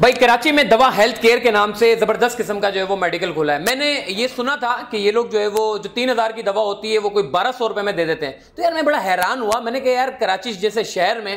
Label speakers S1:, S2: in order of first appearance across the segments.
S1: भाई कराची में दवा हेल्थ केयर के नाम से जबरदस्त किस्म का जो है वो मेडिकल खोला है मैंने ये सुना था कि ये लोग जो है वो जो तीन हजार की दवा होती है वो कोई बारह सौ रुपए में दे देते हैं तो यार मैं बड़ा हैरान हुआ मैंने कहा यार कराची जैसे शहर में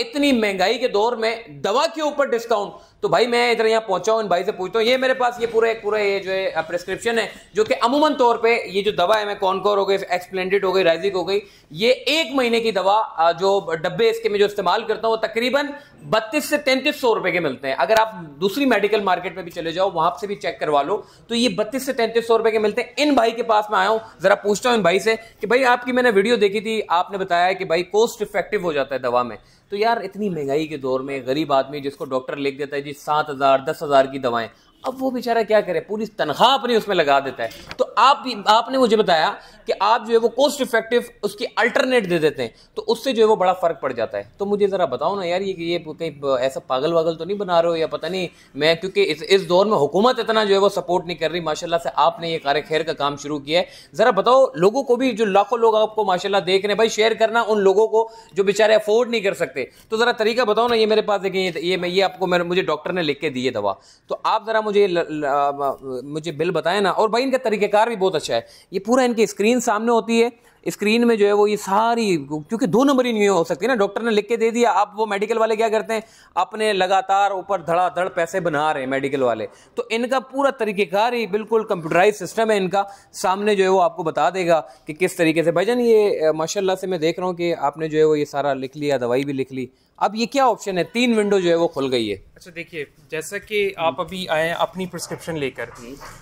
S1: इतनी महंगाई के दौर में दवा के ऊपर डिस्काउंट तो भाई मैं इधर यहाँ पहुंचा हूँ इन भाई से पूछता हूँ ये मेरे पास ये पूरा एक पूरा ये जो है प्रिस्क्रिप्शन है जो कि अमूमन तौर पे ये जो दवा है मैं कौन कौन हो गई एक्सप्लेंडेड हो गई राइजिक हो गई ये एक महीने की दवा जो डब्बे इसके में जो इस्तेमाल करता हूँ वो तकरीबन बत्तीस से तैंतीस सौ रुपए के मिलते हैं अगर आप दूसरी मेडिकल मार्केट में भी चले जाओ वहां से भी चेक करवा लो तो ये बत्तीस से तैंतीस सौ रुपए के मिलते हैं इन भाई के पास मैं आया हूँ जरा पूछता हूँ इन भाई से कि भाई आपकी मैंने वीडियो देखी थी आपने बताया कि भाई कॉस्ट इफेक्टिव हो जाता है दवा में तो यार इतनी महंगाई के दौर में गरीब आदमी जिसको डॉक्टर लिख देता है जी सात हज़ार दस हज़ार की दवाएं अब वो बेचारा क्या करे पूरी तनख्वाह अपनी उसमें लगा देता है तो आप आपने मुझे बताया कि आप जो है वो कॉस्ट इफेक्टिव उसकी अल्टरनेट दे देते हैं तो उससे जो है वो बड़ा फ़र्क पड़ जाता है तो मुझे ज़रा बताओ ना यार ये ये कहीं ऐसा पागल वागल तो नहीं बना रहे हो या पता नहीं मैं क्योंकि इस इस दौर में हुकूमत इतना जो है वो सपोर्ट नहीं कर रही माशाला से आपने ये कार्य खैर का काम शुरू किया है ज़रा बताओ लोगों को भी जो लाखों लोग आपको माशाला देख रहे हैं भाई शेयर करना उन लोगों को जो बेचारे अफोर्ड नहीं कर सकते तो ज़रा तरीका बताओ ना ये मेरे पास देखें ये मैं ये आपको मुझे डॉक्टर ने लिख के दिए दवा तो आप ज़रा मुझे ल, ल, ल, मुझे बिल बताएं ना और भाई इनका तरीक़ेकार भी बहुत अच्छा है ये पूरा इनकी स्क्रीन सामने होती है स्क्रीन में जो है वो ये सारी क्योंकि दो नंबर ही नहीं हो सकती ना डॉक्टर ने लिख के दे दिया अब वो मेडिकल वाले क्या करते हैं अपने लगातार ऊपर धड़ाधड़ पैसे बना रहे हैं मेडिकल वाले तो इनका पूरा तरीक़ेकार ही बिल्कुल कंप्यूटराइज सिस्टम है इनका सामने जो है वो आपको बता देगा कि किस तरीके से भाईजान ये माशाला से मैं देख रहा हूँ कि आपने जो है वो ये सारा लिख लिया दवाई भी लिख ली अब ये क्या ऑप्शन है तीन विंडो जो है वो खुल गई है
S2: अच्छा देखिए जैसा कि आप अभी आए हैं अपनी प्रिस्क्रिप्शन लेकर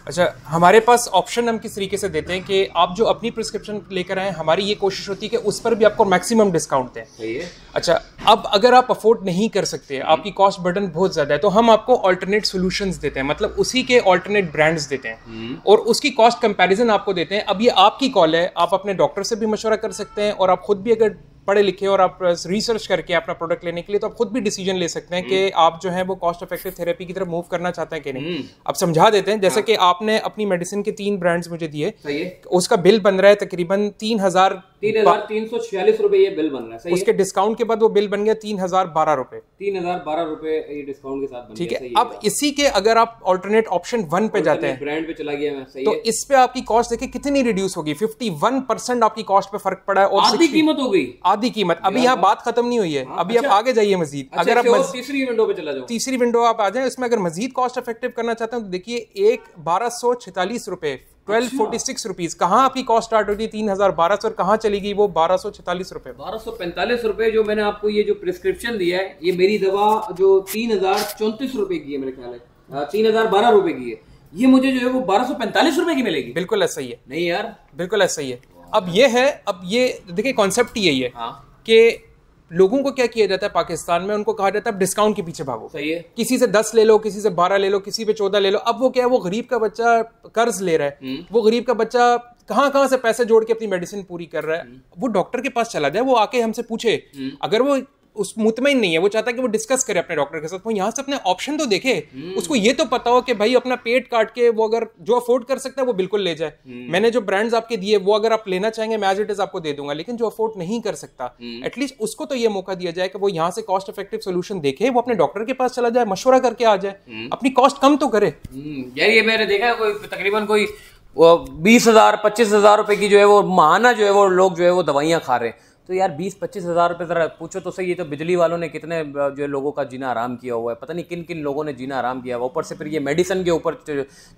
S2: अच्छा हमारे पास ऑप्शन हम किस तरीके से देते हैं कि आप जो अपनी प्रिस्क्रिप्शन लेकर आए हैं हमारी ये कोशिश होती है कि उस पर भी आपको मैक्सिमम डिस्काउंट दें अच्छा अब अगर आप अफोर्ड नहीं कर सकते आपकी कॉस्ट बर्डन बहुत ज़्यादा है तो हम आपको ऑल्टरनेट सोल्यूशन देते हैं मतलब उसी के ऑल्टरनेट ब्रांड्स देते हैं हम्म। और उसकी कॉस्ट कंपेरिजन आपको देते हैं अब ये आपकी कॉल है आप अपने डॉक्टर से भी मशवरा कर सकते हैं और आप खुद भी अगर पढ़े लिखे और आप रिसर्च करके अपना प्रोडक्ट लेने के लिए तो आप खुद भी डिसीजन ले सकते हैं कि हम्म। आप जो है वो कॉस्ट इफेक्टिव थेरेपी की तरफ मूव करना चाहते हैं कि नहीं हम्म। आप समझा देते हैं जैसे हाँ। कि आपने अपनी मेडिसिन के तीन ब्रांड्स मुझे दिए उसका बिल बन रहा है तकरीबन तीन हजार तीन हजार
S1: तीन सौ छियालीस रूपए ये बिल बन रहा है सही उसके
S2: डिस्काउंट के बाद वो बिल बन गया तीन हजार बारह रुपए
S1: तीन हजार बारह रुपए ये डिस्काउंट के साथ
S2: बन ठीक है अब इसी के अगर आप ऑल्टरनेट ऑप्शन वन पे जाते हैं
S1: ब्रांड पे चला गया मैं सही तो है?
S2: इस पे आपकी कॉस्ट देखिए कितनी रिड्यूस होगी फिफ्टी वन परसेंट आपकी कॉस्ट पे फर्क पड़ा है और आधी कीमत हो गई आधी कीमत अभी यहाँ बात खत्म नहीं हुई है हाँ, अभी आप अच्छा। आगे जाइए मजीद अच्छा, अगर आप अच्छा, तीसरी विंडो पे चला जाओ तीसरी विंडो आप आ जाए इसमें अगर मजीद कॉस्ट इफेक्टिव करना चाहते हैं तो देखिए एक बारह सौ छतालीस रुपए ट्वेल्व फोर्टी सिक्स रुपीज कहाँ आपकी कॉस्ट स्टार्ट होती है तीन हजार बारह सौ कहाँ चली गई वो बारह सौ छतालीस रुपए बारह सौ पैंतालीस रुपए जो मैंने आपको ये जो प्रिस्क्रिप्शन दिया है ये मेरी दवा जो तीन हजार चौंतीस रुपए की है मेरे ख्याल है हाँ, तीन हजार बारह रुपए की है ये मुझे जो है वो बारह सौ पैंतालीस रुपए की मिलेगी बिल्कुल ऐसा ही है नहीं यार बिल्कुल ऐसा ही है अब ये है अब ये देखिए कॉन्सेप्ट यही है हाँ। कि लोगों को क्या किया जाता है पाकिस्तान में उनको कहा जाता है डिस्काउंट के पीछे भागो सही है किसी से दस ले लो किसी से बारह ले लो किसी पे चौदह ले लो अब वो क्या है वो गरीब का बच्चा कर्ज ले रहा है हम्म। वो गरीब का बच्चा कहाँ कहाँ से पैसे जोड़ के अपनी मेडिसिन पूरी कर रहा है हम्म। वो डॉक्टर के पास चला जाए वो आके हमसे पूछे हम्म। अगर वो उस मुतमिन नहीं है वो चाहता है कि वो डिस्कस करे अपने डॉक्टर के साथ वो यहाँ से अपने ऑप्शन तो देखे हम्म। उसको ये तो पता हो कि भाई अपना पेट काट के वो अगर जो अफोर्ड कर सकता है वो बिल्कुल ले जाए हम्म। मैंने जो ब्रांड्स आपके दिए वो अगर आप लेना चाहेंगे मैं एज इट इज आपको दे दूंगा लेकिन जो अफोर्ड नहीं कर सकता एटलीस्ट हम्म। उसको तो ये मौका दिया जाए कि वो यहाँ से कॉस्ट इफेक्टिव सोल्यूशन देखे वो अपने डॉक्टर के पास चला जाए मशवरा करके आ जाए अपनी कॉस्ट कम तो करे यार ये मैंने देखा है कोई तकरीबन कोई
S1: बीस हजार पच्चीस हजार रुपए की जो है वो महाना जो है वो लोग जो है वो दवाइयाँ खा रहे हैं तो यार बीस पच्चीस हज़ार रुपये ज़रा पूछो तो सही ये तो बिजली वालों ने कितने जो लोगों का जीना आराम किया हुआ है पता नहीं किन किन लोगों ने जीना आराम किया हुआ ऊपर से फिर ये मेडिसन के ऊपर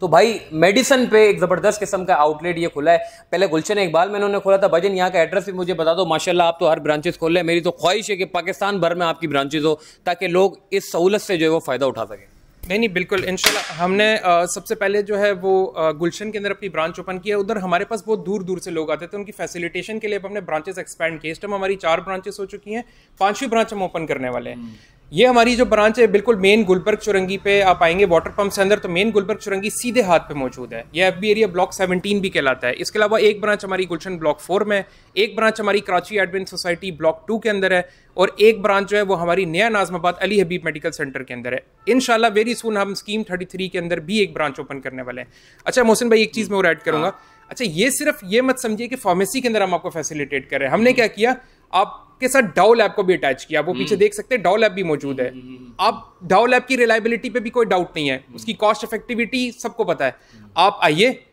S1: तो भाई मेडिसन पे एक ज़बरदस्त किस्म का आउटलेट ये खुला है पहले गुलशन इकबाल में उन्होंने खोला था भाई यहाँ का एड्रेस भी मुझे बता दो माशाला आप तो हर ब्रांचेस खोल रहे मेरी तो ख्वाहिश है कि पाकिस्तान भर में आपकी ब्रांचेज हो ताकि लोग इस सहूलत से जो है वो फ़ायदा उठा
S2: सकें नहीं नहीं बिल्कुल इनशाला हमने आ, सबसे पहले जो है वो गुलशन के अंदर अपनी ब्रांच ओपन की है उधर हमारे पास बहुत दूर दूर से लोग आते थे उनकी फैसिलिटेशन के लिए हमने ब्रांचेस एक्सपैंड किए इस टाइम हमारी चार ब्रांचेस हो चुकी हैं पांचवी ब्रांच हम ओपन करने वाले हैं हम्म। ये हमारी जो ब्रांच है बिल्कुल मेन गुलबर्ग चुरंगी पे आप आएंगे वाटर पंप से अंदर तो मेन गुलबर्ग चुरंगी सीधे हाथ पे मौजूद है यह एफ एरिया ब्लॉक 17 भी कहलाता है इसके अलावा एक ब्रांच हमारी गुलशन ब्लॉक फोर में एक ब्रांच हमारी Karachi admin society block two के अंदर है और एक ब्रांच जो है वो हमारी नया नाजमाबाद अली हबीब मेडिकल सेंटर के अंदर है इन वेरी सुन हम स्कीम थर्टी के अंदर भी एक ब्रांच ओपन करने वाले हैं अच्छा मोहसिन भाई एक चीज़ मैं और ऐड करूँगा हाँ। अच्छा ये सिर्फ ये मत समझिए कि फार्मेसी के अंदर हम आपको फैसिलिटेट कर रहे हैं हमने क्या किया आप के साथ डाउ लैब को भी अटैच किया वो पीछे हम्म। देख सकते हैं डाउ लैब भी मौजूद है आप डाउ लैब की रिलायबिलिटी पे भी कोई डाउट नहीं है हम्म। उसकी कॉस्ट इफेक्टिविटी सबको पता है आप आइए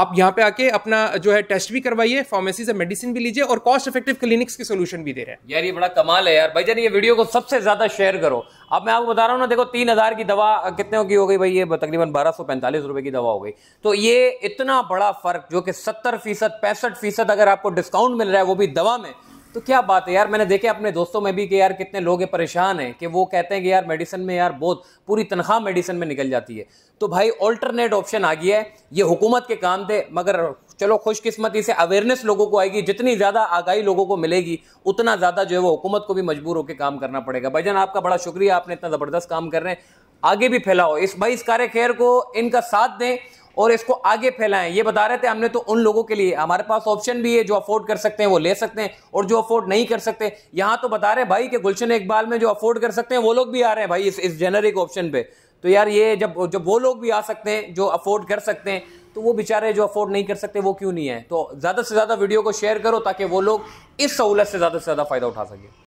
S2: आप यहाँ पे आके अपना जो है टेस्ट भी करवाइए फार्मेसी से मेडिसिन भी लीजिए और कॉस्ट इफेक्टिव क्लिनिक्स के सोल्यूशन भी दे रहे हैं
S1: यार ये बड़ा कमाल है यार भाई जान ये वीडियो को सबसे ज्यादा शेयर करो अब मैं आपको बता रहा हूँ ना देखो तीन हजार की दवा कितने की हो गई भाई ये तकरीबन बारह सौ पैंतालीस रुपए की दवा हो गई तो ये इतना बड़ा फर्क जो कि सत्तर फीसद पैंसठ फीसद अगर आपको डिस्काउंट मिल रहा है वो भी दवा में तो क्या बात है यार मैंने देखे अपने दोस्तों में भी कि यार कितने लोग परेशान हैं कि वो कहते हैं कि यार मेडिसिन में यार बहुत पूरी तनख्वाह मेडिसिन में निकल जाती है तो भाई ऑल्टरनेट ऑप्शन आ गया है ये हुकूमत के काम थे मगर चलो खुशकिस्मती से अवेयरनेस लोगों को आएगी जितनी ज़्यादा आगाही लोगों को मिलेगी उतना ज़्यादा जो है वो हुकूमत को भी मजबूर होकर काम करना पड़ेगा भाई आपका बड़ा शुक्रिया आपने इतना ज़बरदस्त काम कर रहे हैं आगे भी फैलाओ इस भाई इस कार्य खैर को इनका साथ दें और इसको आगे फैलाएं ये बता रहे थे हमने तो उन लोगों के लिए हमारे पास ऑप्शन भी है जो अफोर्ड कर सकते हैं वो ले सकते हैं और जो अफोर्ड नहीं कर सकते यहाँ तो बता रहे भाई कि गुलशन इकबाल में जो अफोर्ड कर सकते हैं वो लोग भी आ रहे हैं भाई इस इस जेनरिक ऑप्शन पे तो यार ये जब जब वो लोग भी आ सकते हैं जो अफोर्ड कर सकते हैं तो वो बेचारे जो अफोर्ड नहीं कर सकते वो क्यों नहीं है तो ज़्यादा से ज़्यादा वीडियो को शेयर करो ताकि वो लोग इस सहूलत से ज़्यादा से ज़्यादा फ़ायदा उठा सके